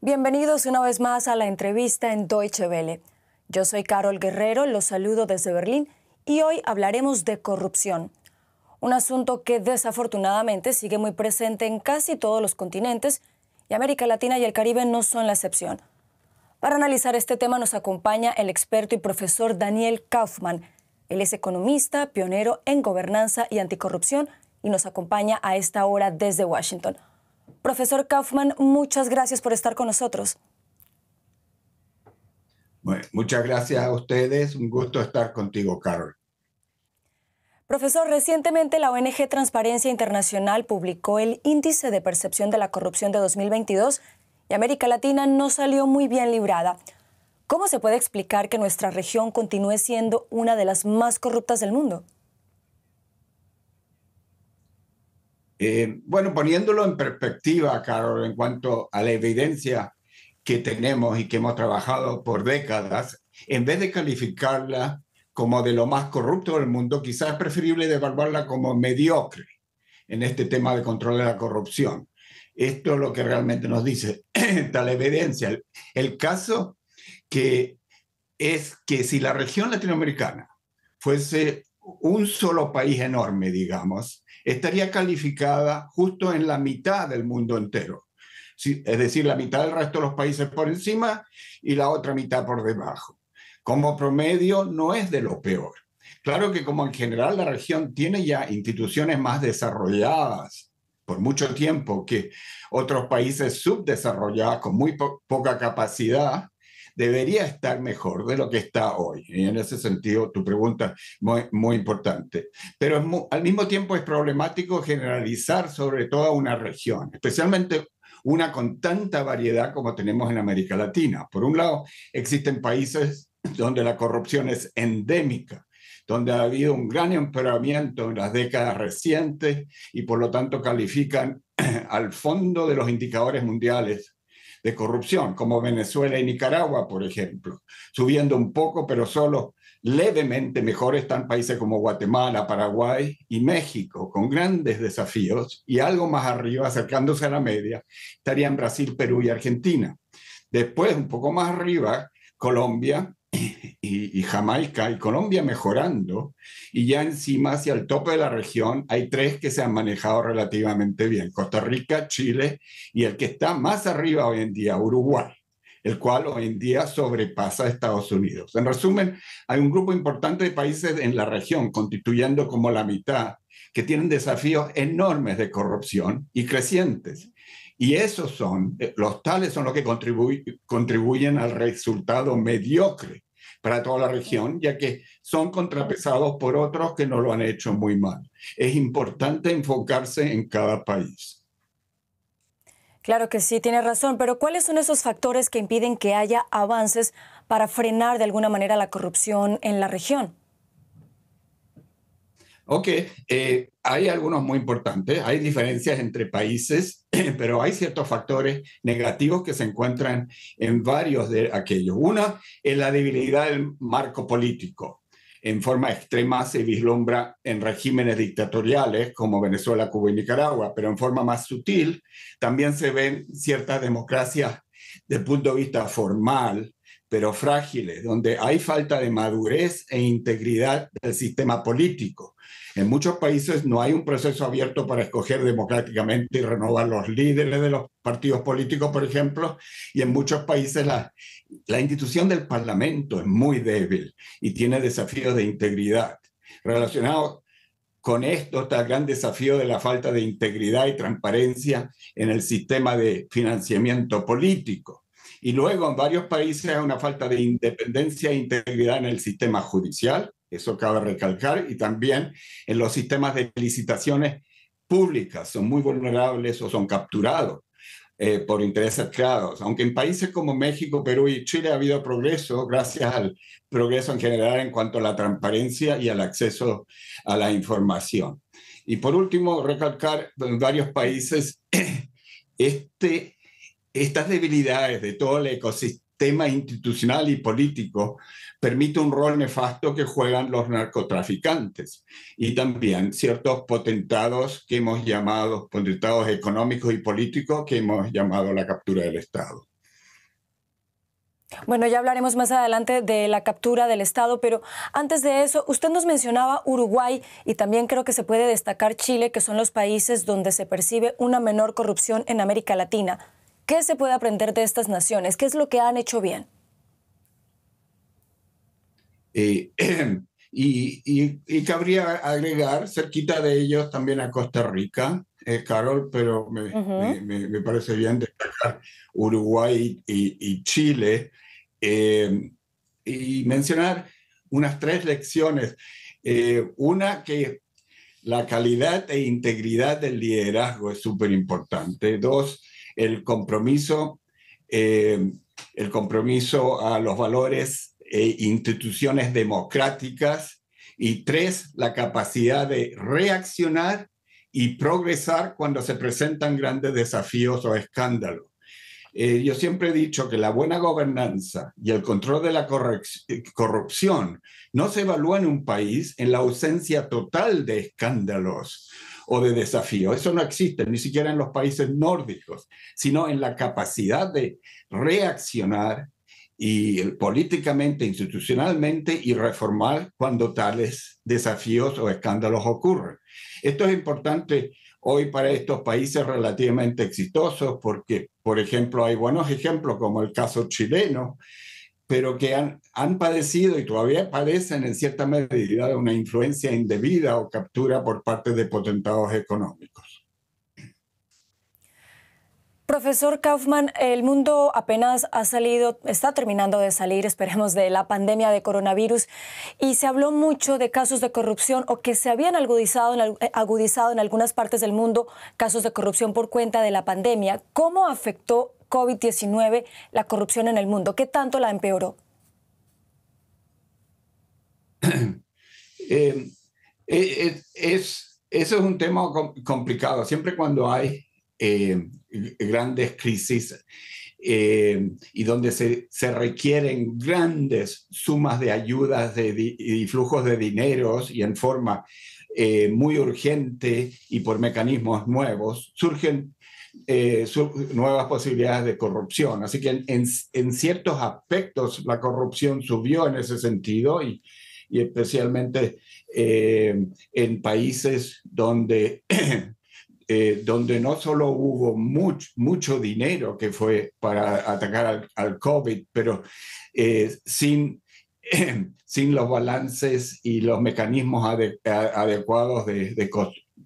Bienvenidos una vez más a la entrevista en Deutsche Welle. Yo soy Carol Guerrero, los saludo desde Berlín y hoy hablaremos de corrupción, un asunto que desafortunadamente sigue muy presente en casi todos los continentes y América Latina y el Caribe no son la excepción. Para analizar este tema nos acompaña el experto y profesor Daniel Kaufmann. Él es economista, pionero en gobernanza y anticorrupción y nos acompaña a esta hora desde Washington. Profesor Kaufman, muchas gracias por estar con nosotros. muchas gracias a ustedes. Un gusto estar contigo, Carol. Profesor, recientemente la ONG Transparencia Internacional publicó el Índice de Percepción de la Corrupción de 2022 y América Latina no salió muy bien librada. ¿Cómo se puede explicar que nuestra región continúe siendo una de las más corruptas del mundo? Eh, bueno, poniéndolo en perspectiva, Carol, en cuanto a la evidencia que tenemos y que hemos trabajado por décadas, en vez de calificarla como de lo más corrupto del mundo, quizás es preferible evaluarla como mediocre en este tema de control de la corrupción. Esto es lo que realmente nos dice tal evidencia. El, el caso que es que si la región latinoamericana fuese un solo país enorme, digamos, estaría calificada justo en la mitad del mundo entero. Es decir, la mitad del resto de los países por encima y la otra mitad por debajo. Como promedio no es de lo peor. Claro que como en general la región tiene ya instituciones más desarrolladas por mucho tiempo que otros países subdesarrollados con muy poca capacidad, debería estar mejor de lo que está hoy. Y en ese sentido, tu pregunta muy, muy importante. Pero al mismo tiempo es problemático generalizar sobre toda una región, especialmente una con tanta variedad como tenemos en América Latina. Por un lado, existen países donde la corrupción es endémica, donde ha habido un gran empeoramiento en las décadas recientes y por lo tanto califican al fondo de los indicadores mundiales de corrupción, como Venezuela y Nicaragua, por ejemplo. Subiendo un poco, pero solo levemente mejor están países como Guatemala, Paraguay y México, con grandes desafíos, y algo más arriba, acercándose a la media, estarían Brasil, Perú y Argentina. Después, un poco más arriba, Colombia, y, Jamaica y Colombia mejorando, y ya encima hacia el tope de la región hay tres que se han manejado relativamente bien, Costa Rica, Chile y el que está más arriba hoy en día, Uruguay el cual hoy en día sobrepasa a Estados Unidos. En resumen, hay un grupo importante de países en la región, constituyendo como la mitad, que tienen desafíos enormes de corrupción y crecientes. Y esos son, eh, los tales son los que contribuyen, contribuyen al resultado mediocre para toda la región, ya que son contrapesados por otros que no lo han hecho muy mal. Es importante enfocarse en cada país. Claro que sí, tiene razón, pero ¿cuáles son esos factores que impiden que haya avances para frenar de alguna manera la corrupción en la región? Ok, eh, hay algunos muy importantes, hay diferencias entre países, pero hay ciertos factores negativos que se encuentran en varios de aquellos. Una es la debilidad del marco político. En forma extrema se vislumbra en regímenes dictatoriales como Venezuela, Cuba y Nicaragua, pero en forma más sutil también se ven ciertas democracias de punto de vista formal, pero frágiles, donde hay falta de madurez e integridad del sistema político en muchos países no hay un proceso abierto para escoger democráticamente y renovar los líderes de los partidos políticos, por ejemplo, y en muchos países la, institución del Parlamento es muy débil y tiene desafíos de integridad. Relacionado con esto está el gran desafío de la falta de integridad y transparencia en el sistema de financiamiento político. Y luego en varios países hay una falta de independencia e integridad en el sistema judicial eso cabe recalcar. Y también en los sistemas de licitaciones públicas son muy vulnerables o son capturados eh, por intereses creados. Aunque en países como México, Perú y Chile ha habido progreso gracias al progreso en general en cuanto a la transparencia y al acceso a la información. Y por último, recalcar en varios países este, estas debilidades de todo el ecosistema tema institucional y político permite un rol nefasto que juegan los narcotraficantes y también ciertos potentados que hemos llamado, potentados económicos y políticos que hemos llamado la captura del Estado. Bueno, ya hablaremos más adelante de la captura del Estado, pero antes de eso, usted nos mencionaba Uruguay y también creo que se puede destacar Chile, que son los países donde se percibe una menor corrupción en América Latina. ¿Qué se puede aprender de estas naciones? ¿Qué es lo que han hecho bien? Eh, y, y, y, cabría agregar, cerquita de ellos, también a Costa Rica, eh, Carol, pero me, me, parece bien destacar Uruguay y, Chile eh, y mencionar unas tres lecciones. una que la calidad e integridad del liderazgo es súper importante. Dos, el compromiso, eh, el compromiso a los valores e instituciones democráticas y tres, la capacidad de reaccionar y progresar cuando se presentan grandes desafíos o escándalos. Eh, yo siempre he dicho que la buena gobernanza y el control de la corrupción no se evalúa en un país en la ausencia total de escándalos o de desafío. Eso no existe, ni siquiera en los países nórdicos, sino en la capacidad de reaccionar y políticamente, institucionalmente y reformar cuando tales desafíos o escándalos ocurren. Esto es importante hoy para estos países relativamente exitosos porque, por ejemplo, hay buenos ejemplos como el caso chileno, pero que han, han, padecido y todavía padecen en cierta medida una influencia indebida o captura por parte de potentados económicos. Profesor Kaufman, el mundo apenas ha salido, está terminando de salir, esperemos, de la pandemia de coronavirus y se habló mucho de casos de corrupción o que se habían agudizado en eh, algunas partes del mundo casos de corrupción por cuenta de la pandemia. ¿Cómo afectó COVID-19 la corrupción en el mundo? ¿Qué tanto la empeoró? Eh, eh, eh, es, eso es un tema complicado. Siempre cuando hay grandes crisis y donde se, requieren grandes sumas de ayudas y flujos de dineros y en forma muy urgente y por mecanismos nuevos, surgen eh, nuevas posibilidades de corrupción. Así que en, ciertos aspectos la corrupción subió en ese sentido y, especialmente eh, en países donde, eh, donde no solo hubo mucho dinero que fue para atacar al, COVID, pero sin sin los balances y los mecanismos adecuados de, de,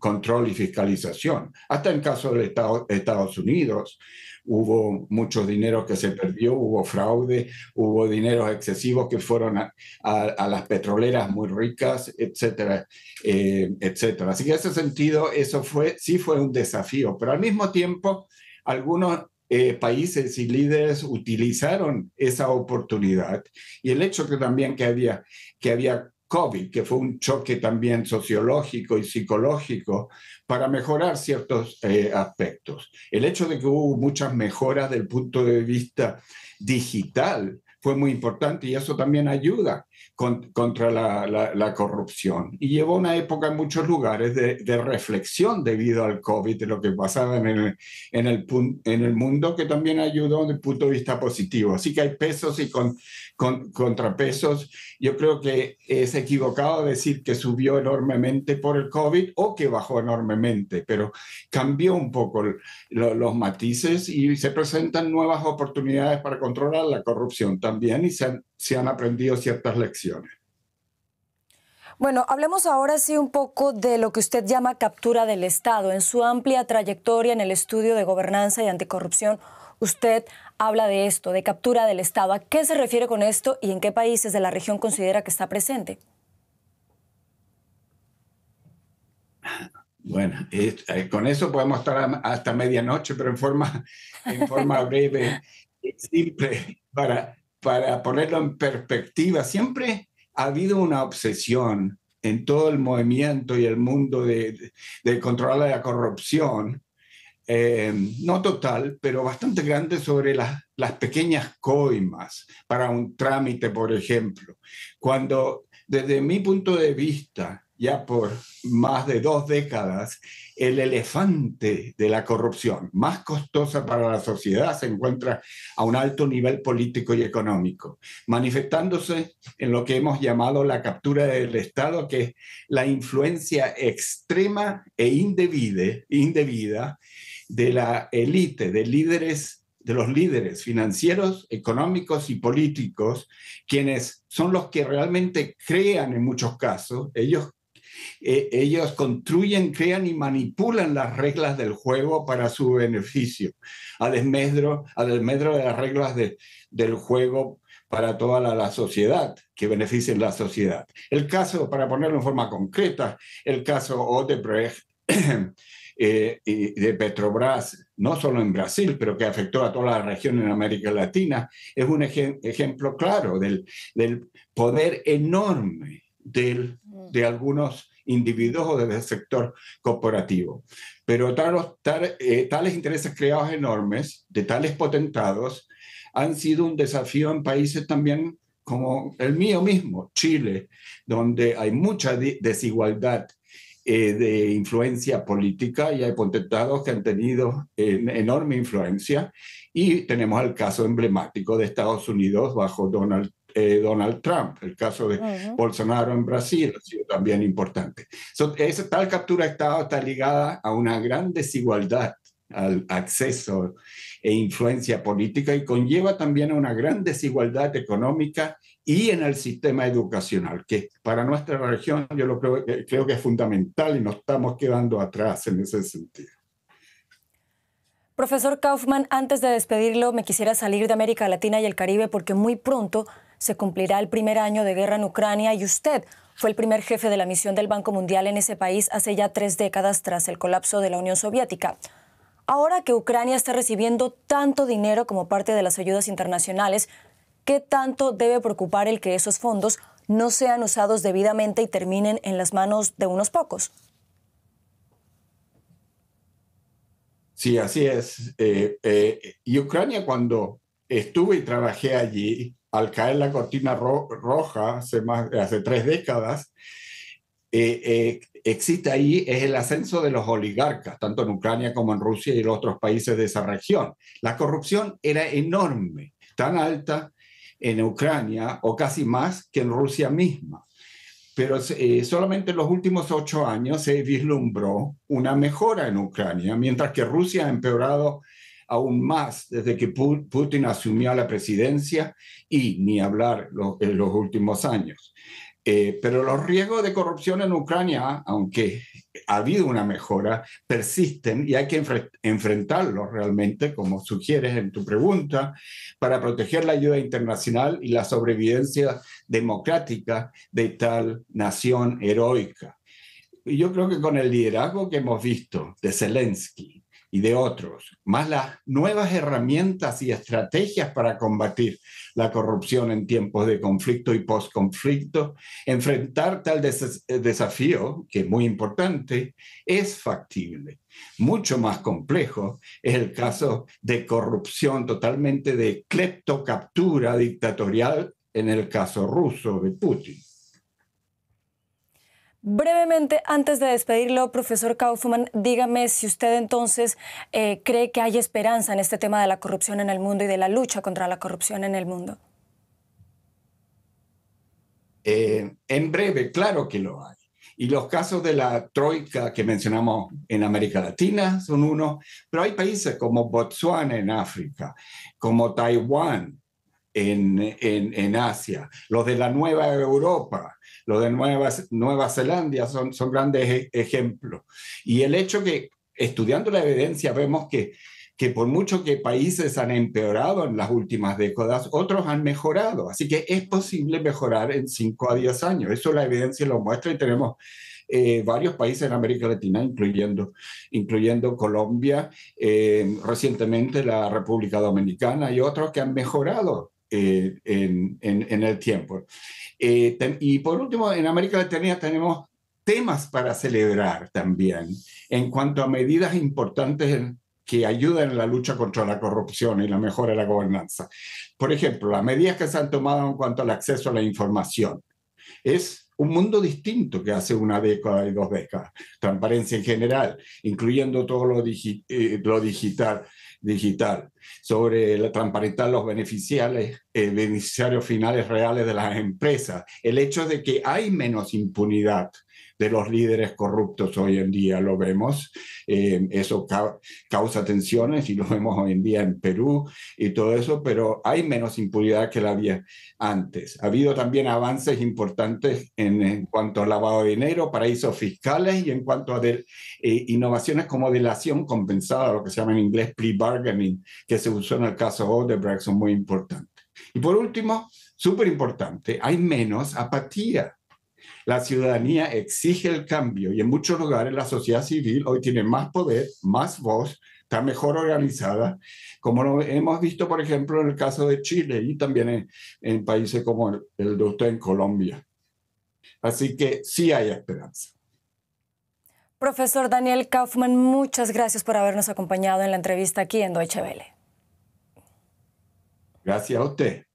control y fiscalización. Hasta en caso de Estados Unidos hubo mucho dinero que se perdió, hubo fraude, hubo dineros excesivos que fueron a, las petroleras muy ricas, etcétera, eh, etcétera. Así que en ese sentido, eso fue, sí fue un desafío, pero al mismo tiempo, algunos eh, países y líderes utilizaron esa oportunidad y el hecho que también que había, que había COVID, que fue un choque también sociológico y psicológico, para mejorar ciertos eh, aspectos. El hecho de que hubo muchas mejoras del punto de vista digital fue muy importante y eso también ayuda contra la, corrupción. Y llevó una época en muchos lugares de, reflexión debido al COVID, de lo que pasaba en el, en, el, mundo, que también ayudó desde el punto de vista positivo. Así que hay pesos y con, contrapesos. Yo creo que es equivocado decir que subió enormemente por el COVID o que bajó enormemente, pero cambió un poco los matices y se presentan nuevas oportunidades para controlar la corrupción también y se se han aprendido ciertas lecciones. Bueno, hablemos ahora sí un poco de lo que usted llama captura del Estado. En su amplia trayectoria en el estudio de gobernanza y anticorrupción, usted habla de esto, de captura del Estado. ¿A qué se refiere con esto y en qué países de la región considera que está presente? Bueno, eh, eh, con eso podemos estar hasta medianoche, pero en forma, en forma breve y simple para para ponerlo en perspectiva, siempre ha habido una obsesión en todo el movimiento y el mundo de, controlar la corrupción, eh, no total, pero bastante grande sobre las, las pequeñas coimas para un trámite, por ejemplo. Cuando, desde mi punto de vista, ya por más de dos décadas el elefante de la corrupción, más costosa para la sociedad, se encuentra a un alto nivel político y económico, manifestándose en lo que hemos llamado la captura del Estado, que es la influencia extrema e indebida de la élite, de líderes de los líderes financieros, económicos y políticos, quienes son los que realmente crean en muchos casos, ellos eh, ellos construyen, crean y manipulan las reglas del juego para su beneficio, al desmedro, de las reglas del juego para toda la, sociedad, que beneficien la sociedad. El caso, para ponerlo en forma concreta, el caso Odebrecht eh, de Petrobras, no solo en Brasil, pero que afectó a toda la región en América Latina, es un ejemplo claro del, del poder enorme de, mm. de algunos individuos o del sector corporativo. Pero eh, tales intereses creados enormes, de tales potentados, han sido un desafío en países también como el mío mismo, Chile, donde hay mucha desigualdad eh, de influencia política y hay potentados que han tenido eh, enorme influencia. Y tenemos el caso emblemático de Estados Unidos bajo Donald eh, Donald Trump, el caso de Bolsonaro en Brasil ha sido también importante. esa tal captura de Estado está ligada a una gran desigualdad al acceso e influencia política y conlleva también a una gran desigualdad económica y en el sistema educacional, que para nuestra región yo eh, creo que es fundamental y nos estamos quedando atrás en ese sentido. Profesor Kaufman, antes de despedirlo, me quisiera salir de América Latina y el Caribe porque muy pronto se cumplirá el primer año de guerra en Ucrania y usted fue el primer jefe de la misión del Banco Mundial en ese país hace ya tres décadas tras el colapso de la Unión Soviética. Ahora que Ucrania está recibiendo tanto dinero como parte de las ayudas internacionales, ¿qué tanto debe preocupar el que esos fondos no sean usados debidamente y terminen en las manos de unos pocos? Sí, así es. Eh, eh, y Ucrania cuando estuve y trabajé allí, al caer la cortina roja hace, más, tres décadas, eh, eh, existe ahí es el ascenso de los oligarcas, tanto en Ucrania como en Rusia y los otros países de esa región. La corrupción era enorme, tan alta en Ucrania o casi más que en Rusia misma. Pero eh, solamente en los últimos ocho años se vislumbró una mejora en Ucrania, mientras que Rusia ha empeorado aún más desde que Putin asumió la presidencia y ni hablar en los últimos años. Eh, pero los riesgos de corrupción en Ucrania, aunque ha habido una mejora, persisten y hay que enfrentarlos realmente, como sugieres en tu pregunta, para proteger la ayuda internacional y la sobrevivencia democrática de tal nación heroica. Y Yo creo que con el liderazgo que hemos visto de Zelensky, y de otros, más las nuevas herramientas y estrategias para combatir la corrupción en tiempos de conflicto y postconflicto, enfrentar tal desafío, que es muy importante, es factible. Mucho más complejo es el caso de corrupción totalmente de cleptocaptura dictatorial en el caso ruso de Putin. Brevemente, antes de despedirlo, profesor Kaufman, dígame si usted entonces eh, cree que hay esperanza en este tema de la corrupción en el mundo y de la lucha contra la corrupción en el mundo. Eh, en breve, claro que lo hay. Y los casos de la troika que mencionamos en América Latina son uno, pero hay países como Botswana en África, como Taiwán, en, en, en, Asia, los de la Nueva Europa, los de Nueva, Nueva Zelanda son, son grandes e, ejemplos. Y el hecho que estudiando la evidencia vemos que, que por mucho que países han empeorado en las últimas décadas, otros han mejorado. Así que es posible mejorar en 5 a 10 años. Eso la evidencia lo muestra y tenemos eh, varios países en América Latina, incluyendo, incluyendo Colombia, eh, recientemente la República Dominicana y otros que han mejorado eh, en, el tiempo. Eh, y por último, en América Latina tenemos temas para celebrar también en cuanto a medidas importantes que ayudan en la lucha contra la corrupción y la mejora de la gobernanza. Por ejemplo, las medidas que se han tomado en cuanto al acceso a la información. Es un mundo distinto que hace una década y dos décadas. Transparencia en general, incluyendo todo lo, eh, lo digital, digital, sobre la, transparentar los beneficiarios finales reales de las empresas, el hecho de que hay menos impunidad de los líderes corruptos hoy en día, lo vemos. Eh, eso causa tensiones y lo vemos hoy en día en Perú y todo eso, pero hay menos impunidad que la había antes. Ha habido también avances importantes en, cuanto al lavado de dinero, paraísos fiscales y en cuanto a eh, innovaciones como delación compensada, lo que se llama en inglés pre-bargaining, que se usó en el caso Odebrecht, son muy importantes. Y por último, súper importante, hay menos apatía la ciudadanía exige el cambio y en muchos lugares la sociedad civil hoy tiene más poder, más voz, está mejor organizada, como lo hemos visto, por ejemplo, en el caso de Chile y también en, países como el, el de usted en Colombia. Así que sí hay esperanza. Profesor Daniel Kaufman, muchas gracias por habernos acompañado en la entrevista aquí en Deutsche Welle. Gracias a usted.